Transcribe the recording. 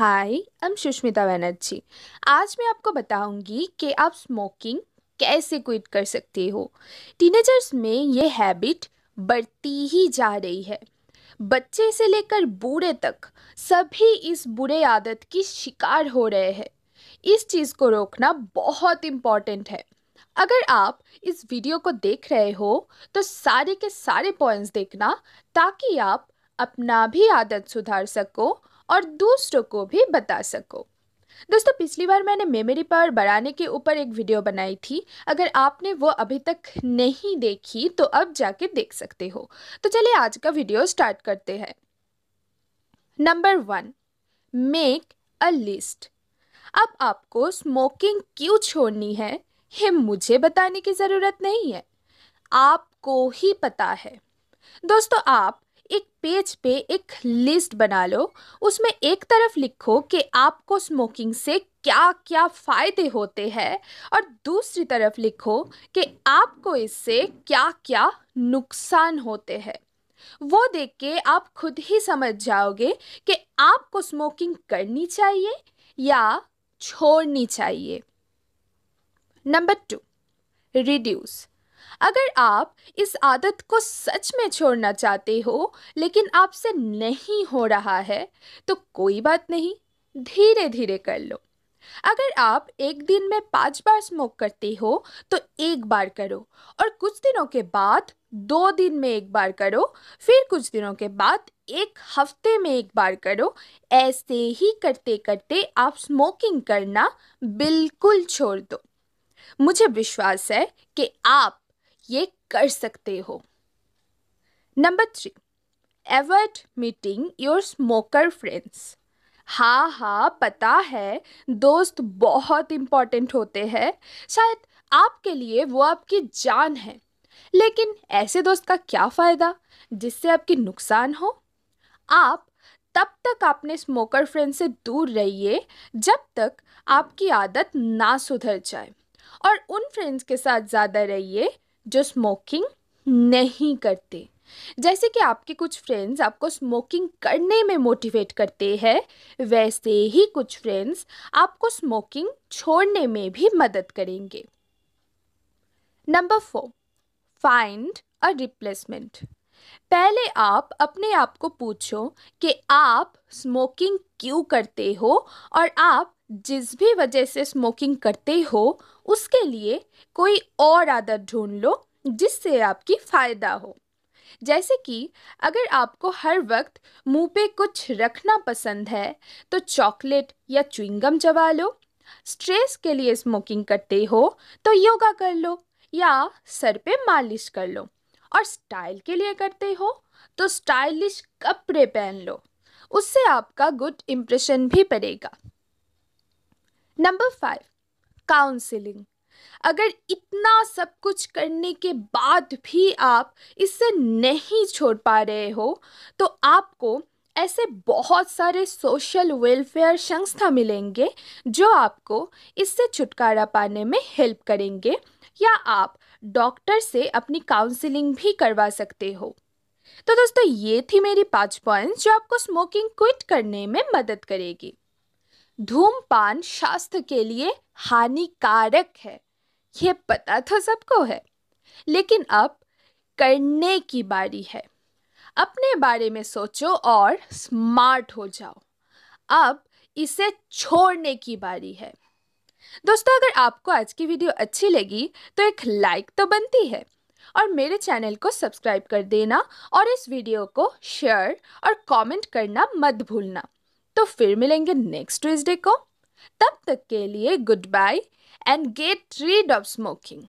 हाय हम एम सुष्मिता बनर्जी आज मैं आपको बताऊंगी कि आप स्मोकिंग कैसे क्विट कर सकते हो टीनेजर्स में ये हैबिट बढ़ती ही जा रही है बच्चे से लेकर बूढ़े तक सभी इस बुरे आदत की शिकार हो रहे हैं इस चीज़ को रोकना बहुत इम्पॉर्टेंट है अगर आप इस वीडियो को देख रहे हो तो सारे के सारे पॉइंट्स देखना ताकि आप अपना भी आदत सुधार सको और दूसरों को भी बता सको दोस्तों पिछली बार मैंने मेमोरी पावर बढ़ाने के ऊपर एक वीडियो बनाई थी अगर आपने वो अभी तक नहीं देखी तो अब जाके देख सकते हो तो चलिए आज का वीडियो स्टार्ट करते हैं number one make a list अब आपको स्मोकिंग क्यों छोड़नी है ये मुझे बताने की ज़रूरत नहीं है आपको ही पता है दोस्तों आप एक पेज पे एक लिस्ट बना लो उसमें एक तरफ लिखो कि आपको स्मोकिंग से क्या क्या फ़ायदे होते हैं और दूसरी तरफ लिखो कि आपको इससे क्या क्या नुकसान होते हैं वो देख के आप खुद ही समझ जाओगे कि आपको स्मोकिंग करनी चाहिए या छोड़नी चाहिए नंबर टू रिड्यूस अगर आप इस आदत को सच में छोड़ना चाहते हो लेकिन आपसे नहीं हो रहा है तो कोई बात नहीं धीरे धीरे कर लो अगर आप एक दिन में पाँच बार स्मोक करते हो तो एक बार करो और कुछ दिनों के बाद दो दिन में एक बार करो फिर कुछ दिनों के बाद एक हफ्ते में एक बार करो ऐसे ही करते करते आप स्मोकिंग करना बिल्कुल छोड़ दो मुझे विश्वास है कि आप ये कर सकते हो number three avoid meeting your smoker friends हाँ हाँ पता है दोस्त बहुत इम्पॉर्टेंट होते हैं शायद आपके लिए वो आपकी जान है लेकिन ऐसे दोस्त का क्या फ़ायदा जिससे आपकी नुकसान हो आप तब तक अपने स्मोकर फ्रेंड से दूर रहिए जब तक आपकी आदत ना सुधर जाए और उन फ्रेंड्स के साथ ज़्यादा रहिए जो स्मोकिंग नहीं करते जैसे कि आपके कुछ फ्रेंड्स आपको स्मोकिंग करने में मोटिवेट करते हैं वैसे ही कुछ फ्रेंड्स आपको स्मोकिंग छोड़ने में भी मदद करेंगे number four find a replacement पहले आप अपने आप को पूछो कि आप स्मोकिंग क्यों करते हो और आप जिस भी वजह से स्मोकिंग करते हो उसके लिए कोई और आदत ढूंढ लो जिससे आपकी फ़ायदा हो जैसे कि अगर आपको हर वक्त मुंह पे कुछ रखना पसंद है तो चॉकलेट या च्युइंगम चबा लो स्ट्रेस के लिए स्मोकिंग करते हो तो योगा कर लो या सर पे मालिश कर लो और स्टाइल के लिए करते हो तो स्टाइलिश कपड़े पहन लो उससे आपका गुड इम्प्रेशन भी पड़ेगा नंबर फाइव काउंसिलिंग अगर इतना सब कुछ करने के बाद भी आप इससे नहीं छोड़ पा रहे हो तो आपको ऐसे बहुत सारे सोशल वेलफेयर संस्था मिलेंगे जो आपको इससे छुटकारा पाने में हेल्प करेंगे या आप डॉक्टर से अपनी काउंसलिंग भी करवा सकते हो तो दोस्तों ये थी मेरी पाँच पॉइंट्स जो आपको स्मोकिंग क्विट करने में मदद करेगी धूमपान स्वास्थ्य के लिए हानिकारक है ये पता तो सबको है लेकिन अब करने की बारी है अपने बारे में सोचो और स्मार्ट हो जाओ अब इसे छोड़ने की बारी है दोस्तों अगर आपको आज की वीडियो अच्छी लगी तो एक लाइक तो बनती है और मेरे चैनल को सब्सक्राइब कर देना और इस वीडियो को शेयर और कमेंट करना मत भूलना तो फिर मिलेंगे नेक्स्ट ट्यूजडे को तब तक के लिए good bye and get rid of smoking